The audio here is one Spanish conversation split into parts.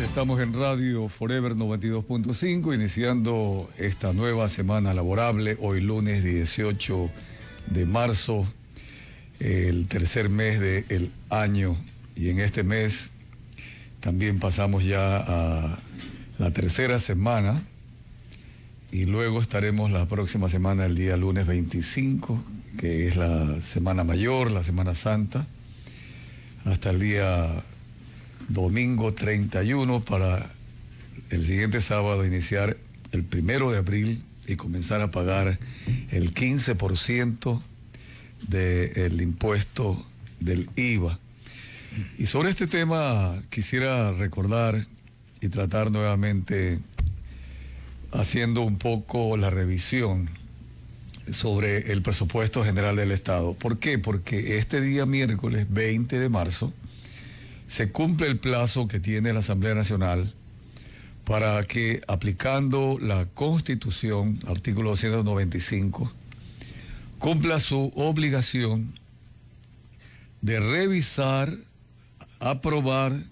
estamos en Radio Forever 92.5, iniciando esta nueva semana laborable, hoy lunes 18 de marzo, el tercer mes del año, y en este mes también pasamos ya a la tercera semana, y luego estaremos la próxima semana, el día lunes 25, que es la Semana Mayor, la Semana Santa, hasta el día domingo 31 para el siguiente sábado iniciar el primero de abril y comenzar a pagar el 15% del de impuesto del IVA. Y sobre este tema quisiera recordar y tratar nuevamente haciendo un poco la revisión sobre el presupuesto general del Estado. ¿Por qué? Porque este día miércoles 20 de marzo se cumple el plazo que tiene la Asamblea Nacional para que aplicando la Constitución, artículo 295, cumpla su obligación de revisar, aprobar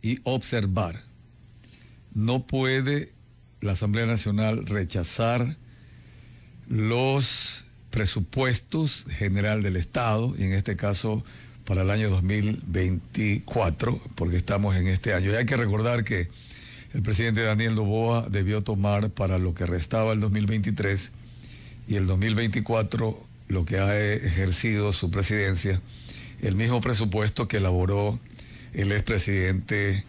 y observar. No puede la Asamblea Nacional rechazar los presupuestos general del Estado, y en este caso para el año 2024, porque estamos en este año. Y hay que recordar que el presidente Daniel Noboa debió tomar para lo que restaba el 2023 y el 2024 lo que ha ejercido su presidencia, el mismo presupuesto que elaboró el expresidente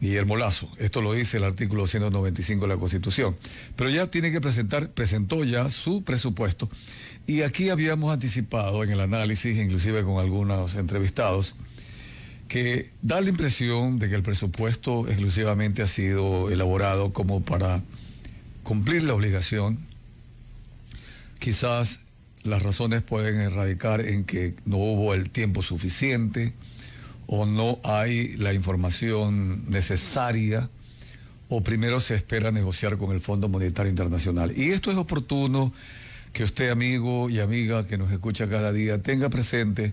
Guillermo Lazo. Esto lo dice el artículo 195 de la Constitución. Pero ya tiene que presentar, presentó ya su presupuesto y aquí habíamos anticipado en el análisis, inclusive con algunos entrevistados, que da la impresión de que el presupuesto exclusivamente ha sido elaborado como para cumplir la obligación. Quizás las razones pueden erradicar en que no hubo el tiempo suficiente o no hay la información necesaria o primero se espera negociar con el Fondo Monetario Internacional. Y esto es oportuno que usted, amigo y amiga que nos escucha cada día, tenga presente,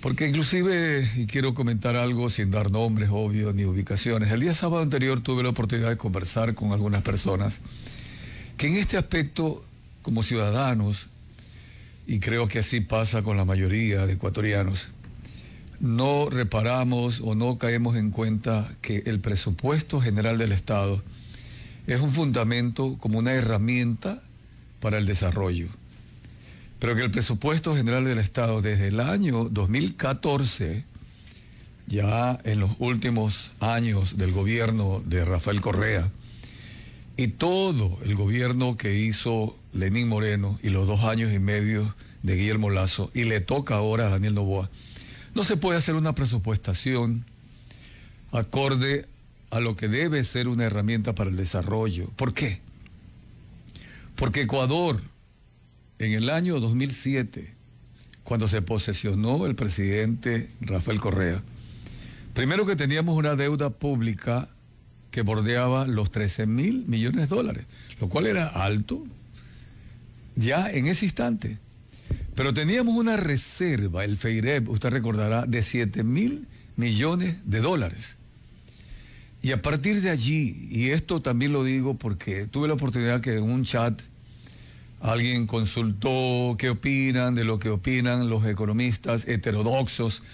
porque inclusive, y quiero comentar algo sin dar nombres, obvios ni ubicaciones, el día sábado anterior tuve la oportunidad de conversar con algunas personas que en este aspecto, como ciudadanos, y creo que así pasa con la mayoría de ecuatorianos, no reparamos o no caemos en cuenta que el presupuesto general del Estado es un fundamento como una herramienta para el desarrollo, pero que el presupuesto general del Estado desde el año 2014, ya en los últimos años del gobierno de Rafael Correa, y todo el gobierno que hizo Lenín Moreno y los dos años y medio de Guillermo Lazo, y le toca ahora a Daniel Novoa, no se puede hacer una presupuestación acorde a lo que debe ser una herramienta para el desarrollo. ¿Por qué? Porque Ecuador, en el año 2007, cuando se posesionó el presidente Rafael Correa, primero que teníamos una deuda pública que bordeaba los 13 mil millones de dólares, lo cual era alto ya en ese instante. Pero teníamos una reserva, el FEIREP, usted recordará, de 7 mil millones de dólares. Y a partir de allí, y esto también lo digo porque tuve la oportunidad que en un chat alguien consultó qué opinan de lo que opinan los economistas heterodoxos,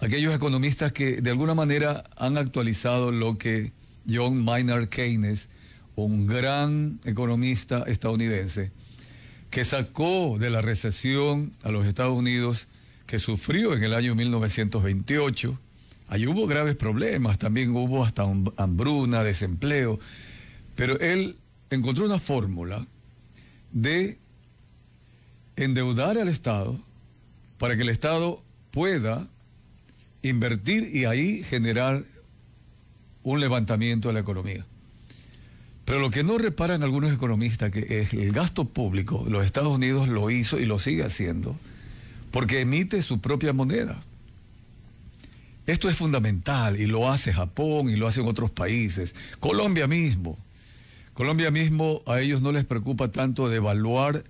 aquellos economistas que de alguna manera han actualizado lo que John Maynard Keynes, un gran economista estadounidense, que sacó de la recesión a los Estados Unidos que sufrió en el año 1928 Ahí hubo graves problemas, también hubo hasta hambruna, desempleo, pero él encontró una fórmula de endeudar al Estado para que el Estado pueda invertir y ahí generar un levantamiento de la economía. Pero lo que no reparan algunos economistas que es el gasto público, los Estados Unidos lo hizo y lo sigue haciendo, porque emite su propia moneda. Esto es fundamental y lo hace Japón y lo hacen otros países. Colombia mismo. Colombia mismo a ellos no les preocupa tanto de evaluar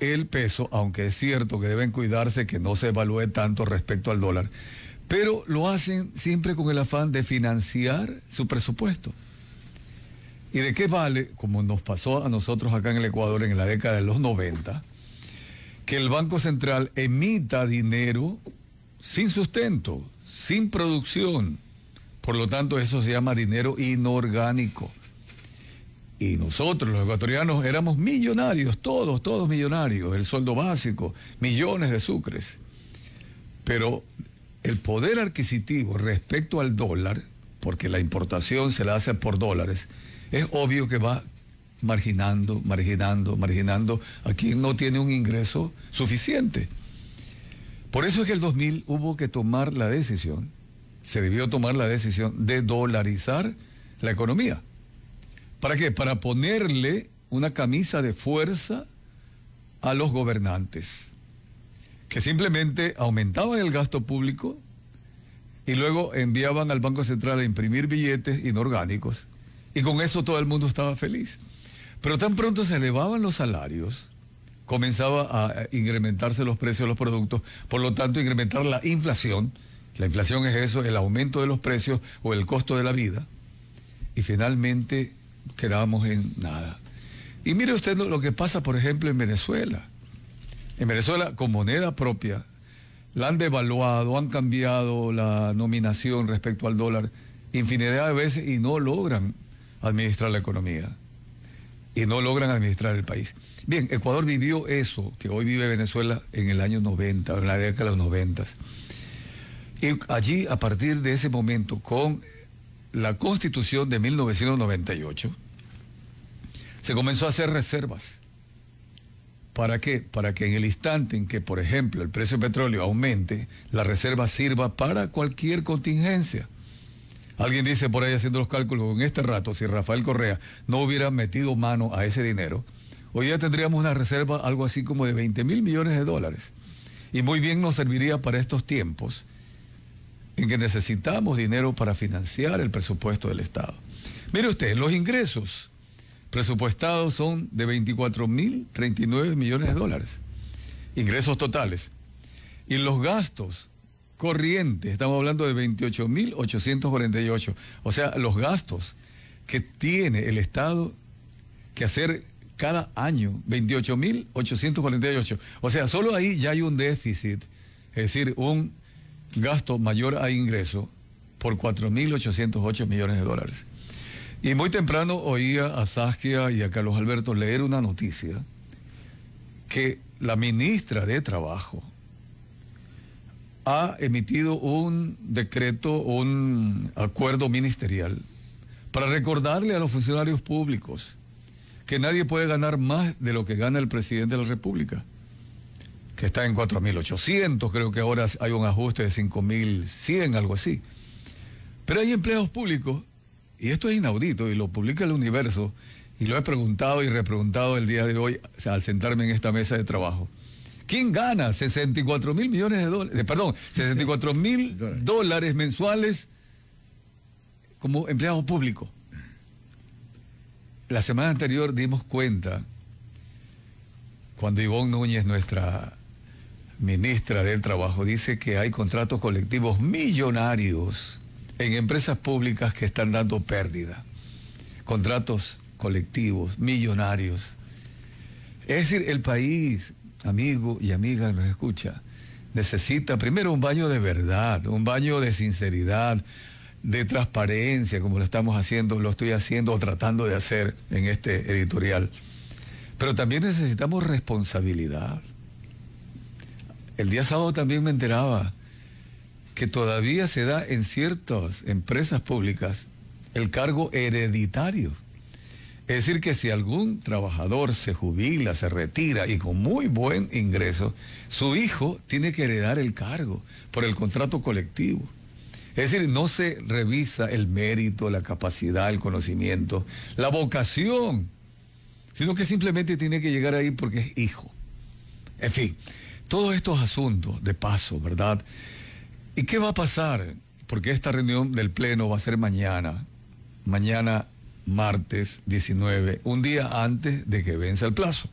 el peso, aunque es cierto que deben cuidarse que no se evalúe tanto respecto al dólar, pero lo hacen siempre con el afán de financiar su presupuesto. ¿Y de qué vale, como nos pasó a nosotros acá en el Ecuador en la década de los 90, que el Banco Central emita dinero sin sustento, sin producción. Por lo tanto, eso se llama dinero inorgánico. Y nosotros, los ecuatorianos, éramos millonarios, todos, todos millonarios, el sueldo básico, millones de sucres. Pero el poder adquisitivo respecto al dólar, porque la importación se la hace por dólares, es obvio que va marginando, marginando, marginando a quien no tiene un ingreso suficiente. Por eso es que el 2000 hubo que tomar la decisión, se debió tomar la decisión de dolarizar la economía. ¿Para qué? Para ponerle una camisa de fuerza a los gobernantes, que simplemente aumentaban el gasto público y luego enviaban al Banco Central a imprimir billetes inorgánicos, y con eso todo el mundo estaba feliz. Pero tan pronto se elevaban los salarios, comenzaba a incrementarse los precios de los productos, por lo tanto incrementar la inflación. La inflación es eso, el aumento de los precios o el costo de la vida. Y finalmente quedábamos en nada. Y mire usted lo que pasa, por ejemplo, en Venezuela. En Venezuela, con moneda propia, la han devaluado, han cambiado la nominación respecto al dólar infinidad de veces y no logran administrar la economía y no logran administrar el país. Bien, Ecuador vivió eso que hoy vive Venezuela en el año 90, en la década de los 90. Y allí, a partir de ese momento, con la constitución de 1998, se comenzó a hacer reservas. ¿Para qué? Para que en el instante en que, por ejemplo, el precio del petróleo aumente, la reserva sirva para cualquier contingencia. Alguien dice por ahí haciendo los cálculos, en este rato, si Rafael Correa no hubiera metido mano a ese dinero, hoy ya tendríamos una reserva algo así como de 20 mil millones de dólares. Y muy bien nos serviría para estos tiempos en que necesitamos dinero para financiar el presupuesto del Estado. Mire usted, los ingresos presupuestados son de 24 mil 39 millones de dólares. Ingresos totales. Y los gastos estamos hablando de 28.848. O sea, los gastos que tiene el Estado que hacer cada año, 28.848. O sea, solo ahí ya hay un déficit, es decir, un gasto mayor a ingreso por 4.808 millones de dólares. Y muy temprano oía a Saskia y a Carlos Alberto leer una noticia que la ministra de Trabajo, ha emitido un decreto, un acuerdo ministerial para recordarle a los funcionarios públicos que nadie puede ganar más de lo que gana el presidente de la República, que está en 4.800, creo que ahora hay un ajuste de 5.100, algo así. Pero hay empleados públicos, y esto es inaudito, y lo publica el universo, y lo he preguntado y repreguntado el día de hoy al sentarme en esta mesa de trabajo. ¿Quién gana 64 mil millones de dólares? Perdón, 64 mil dólares mensuales como empleado público. La semana anterior dimos cuenta, cuando Ivonne Núñez, nuestra ministra del Trabajo, dice que hay contratos colectivos millonarios en empresas públicas que están dando pérdida. Contratos colectivos, millonarios. Es decir, el país amigo y amiga nos escucha, necesita primero un baño de verdad, un baño de sinceridad, de transparencia, como lo estamos haciendo, lo estoy haciendo o tratando de hacer en este editorial. Pero también necesitamos responsabilidad. El día sábado también me enteraba que todavía se da en ciertas empresas públicas el cargo hereditario. Es decir, que si algún trabajador se jubila, se retira y con muy buen ingreso, su hijo tiene que heredar el cargo por el contrato colectivo. Es decir, no se revisa el mérito, la capacidad, el conocimiento, la vocación, sino que simplemente tiene que llegar ahí porque es hijo. En fin, todos estos asuntos de paso, ¿verdad? ¿Y qué va a pasar? Porque esta reunión del Pleno va a ser mañana, mañana martes 19, un día antes de que venza el plazo.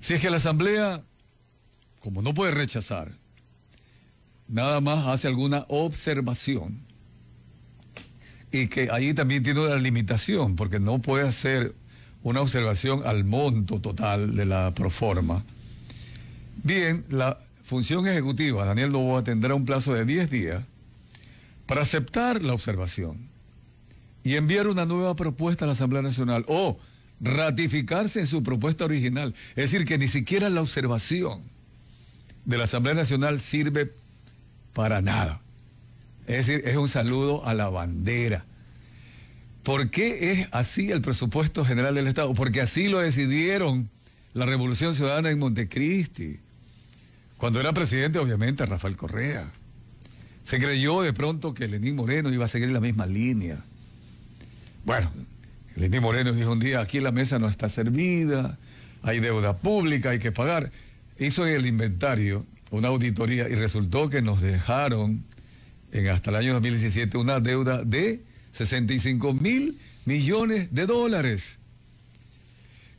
Si es que la Asamblea, como no puede rechazar, nada más hace alguna observación y que ahí también tiene una limitación, porque no puede hacer una observación al monto total de la proforma. Bien, la función ejecutiva, Daniel Novoa, tendrá un plazo de 10 días para aceptar la observación y enviar una nueva propuesta a la Asamblea Nacional o ratificarse en su propuesta original. Es decir, que ni siquiera la observación de la Asamblea Nacional sirve para nada. Es decir, es un saludo a la bandera. ¿Por qué es así el presupuesto general del Estado? Porque así lo decidieron la Revolución Ciudadana en Montecristi. Cuando era presidente, obviamente, Rafael Correa. Se creyó de pronto que Lenín Moreno iba a seguir la misma línea. Bueno, Lenín Moreno dijo un día, aquí la mesa no está servida, hay deuda pública, hay que pagar. Hizo el inventario, una auditoría, y resultó que nos dejaron en hasta el año 2017 una deuda de 65 mil millones de dólares.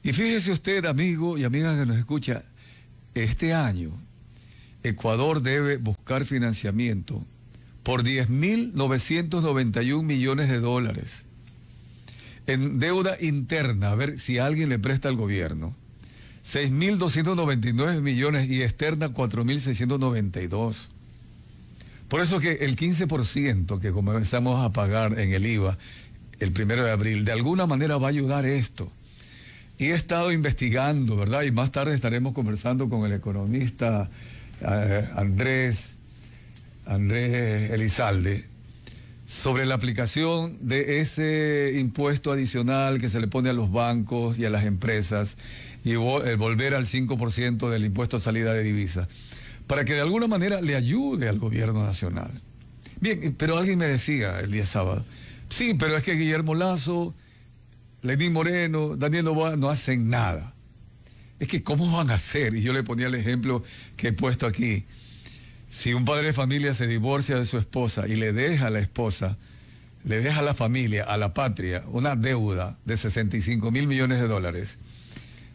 Y fíjese usted, amigo y amiga que nos escucha, este año Ecuador debe buscar financiamiento por 10.991 millones de dólares. En deuda interna, a ver si alguien le presta al gobierno, 6.299 millones y externa 4.692. Por eso que el 15% que comenzamos a pagar en el IVA el primero de abril, de alguna manera va a ayudar esto. Y he estado investigando, ¿verdad? Y más tarde estaremos conversando con el economista eh, Andrés, Andrés Elizalde, sobre la aplicación de ese impuesto adicional que se le pone a los bancos y a las empresas y el volver al 5% del impuesto a salida de divisas, para que de alguna manera le ayude al gobierno nacional. Bien, pero alguien me decía el día sábado, sí, pero es que Guillermo Lazo, Lenín Moreno, Daniel Novoa no hacen nada. Es que, ¿cómo van a hacer? Y yo le ponía el ejemplo que he puesto aquí si un padre de familia se divorcia de su esposa y le deja a la esposa, le deja a la familia, a la patria, una deuda de 65 mil millones de dólares,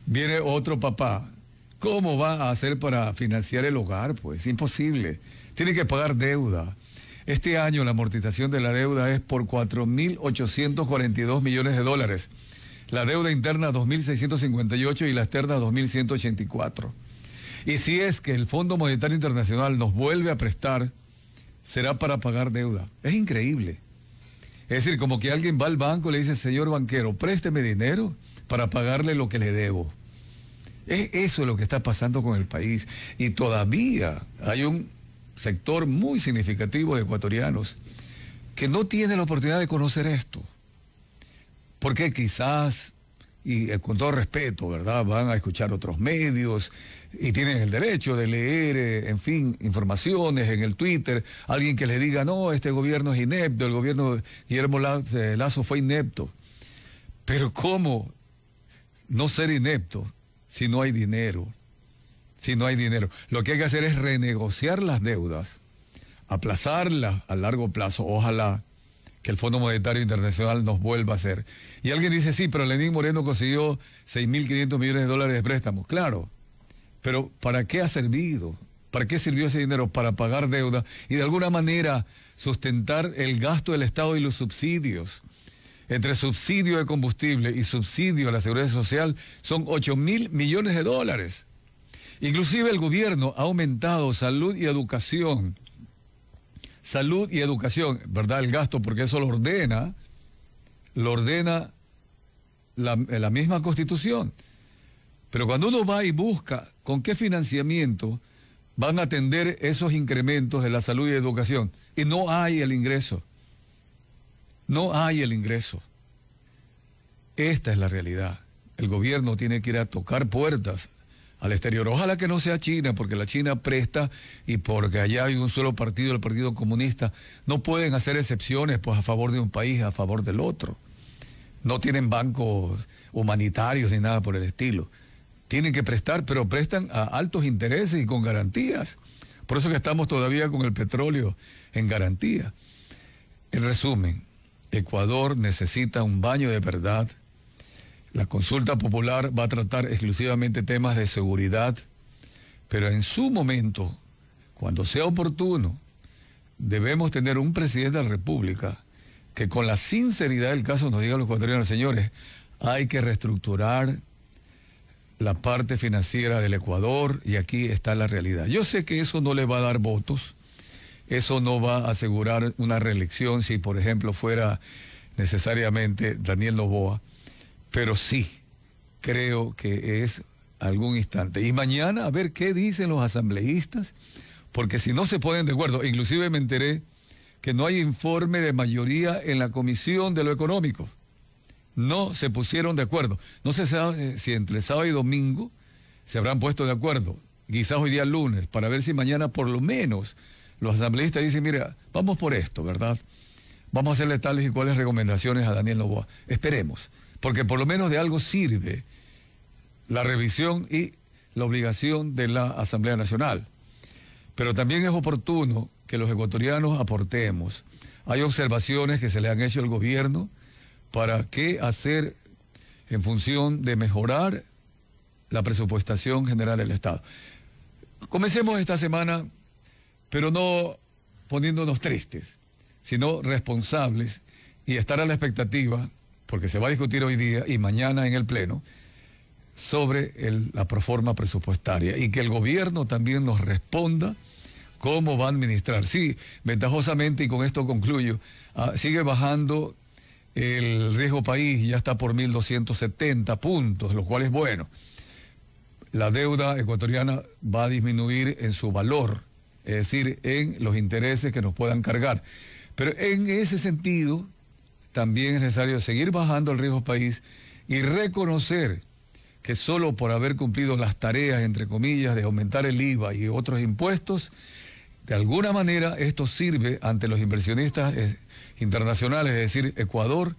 viene otro papá, ¿cómo va a hacer para financiar el hogar? Pues imposible. Tiene que pagar deuda. Este año la amortización de la deuda es por 4.842 millones de dólares. La deuda interna 2.658 y la externa 2.184. Y si es que el Fondo Monetario Internacional nos vuelve a prestar, será para pagar deuda. Es increíble. Es decir, como que alguien va al banco y le dice, señor banquero, présteme dinero para pagarle lo que le debo. Es eso lo que está pasando con el país. Y todavía hay un sector muy significativo de ecuatorianos que no tiene la oportunidad de conocer esto. Porque quizás y eh, con todo respeto, ¿verdad? Van a escuchar otros medios y tienen el derecho de leer, eh, en fin, informaciones en el Twitter. Alguien que le diga, no, este gobierno es inepto, el gobierno de Guillermo eh, Lazo fue inepto. Pero ¿cómo no ser inepto si no hay dinero? Si no hay dinero. Lo que hay que hacer es renegociar las deudas, aplazarlas a largo plazo, ojalá que el Fondo Monetario Internacional nos vuelva a hacer. Y alguien dice, sí, pero Lenín Moreno consiguió 6.500 millones de dólares de préstamos. Claro, pero ¿para qué ha servido? ¿Para qué sirvió ese dinero? Para pagar deuda y de alguna manera sustentar el gasto del Estado y los subsidios. Entre subsidio de combustible y subsidio a la seguridad social son 8.000 mil millones de dólares. Inclusive el gobierno ha aumentado salud y educación salud y educación, ¿verdad? El gasto, porque eso lo ordena, lo ordena la, misma constitución. Pero cuando uno va y busca con qué financiamiento van a atender esos incrementos en la salud y educación, y no hay el ingreso. No hay el ingreso. Esta es la realidad. El gobierno tiene que ir a tocar puertas al exterior. Ojalá que no sea China, porque la China presta y porque allá hay un solo partido, el Partido Comunista. No pueden hacer excepciones pues, a favor de un país, a favor del otro. No tienen bancos humanitarios ni nada por el estilo. Tienen que prestar, pero prestan a altos intereses y con garantías. Por eso que estamos todavía con el petróleo en garantía. En resumen, Ecuador necesita un baño de verdad la consulta popular va a tratar exclusivamente temas de seguridad, pero en su momento, cuando sea oportuno, debemos tener un presidente de la República que con la sinceridad del caso nos diga a los ecuatorianos, señores, hay que reestructurar la parte financiera del Ecuador y aquí está la realidad. Yo sé que eso no le va a dar votos, eso no va a asegurar una reelección si, por ejemplo, fuera necesariamente Daniel Novoa, pero sí creo que es algún instante. Y mañana a ver qué dicen los asambleístas, porque si no se ponen de acuerdo, inclusive me enteré que no hay informe de mayoría en la Comisión de lo Económico. No se pusieron de acuerdo. No se sabe si entre sábado y domingo se habrán puesto de acuerdo, quizás hoy día lunes, para ver si mañana por lo menos los asambleístas dicen, mira, vamos por esto, ¿verdad? Vamos a hacerle tales y cuales recomendaciones a Daniel Novoa. Esperemos porque por lo menos de algo sirve la revisión y la obligación de la Asamblea Nacional. Pero también es oportuno que los ecuatorianos aportemos. Hay observaciones que se le han hecho al gobierno para qué hacer en función de mejorar la presupuestación general del Estado. Comencemos esta semana, pero no poniéndonos tristes, sino responsables y estar a la expectativa porque se va a discutir hoy día y mañana en el Pleno, sobre la proforma presupuestaria y que el gobierno también nos responda cómo va a administrar. Sí, ventajosamente, y con esto concluyo, ah, sigue bajando el riesgo país, ya está por 1.270 puntos, lo cual es bueno. La deuda ecuatoriana va a disminuir en su valor, es decir, en los intereses que nos puedan cargar. Pero en ese sentido, también es necesario seguir bajando el riesgo país y reconocer que solo por haber cumplido las tareas, entre comillas, de aumentar el IVA y otros impuestos, de alguna manera esto sirve ante los inversionistas eh, internacionales, es decir, Ecuador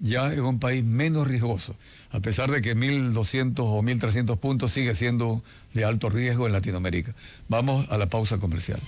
ya es un país menos riesgoso, a pesar de que 1.200 o 1.300 puntos sigue siendo de alto riesgo en Latinoamérica. Vamos a la pausa comercial.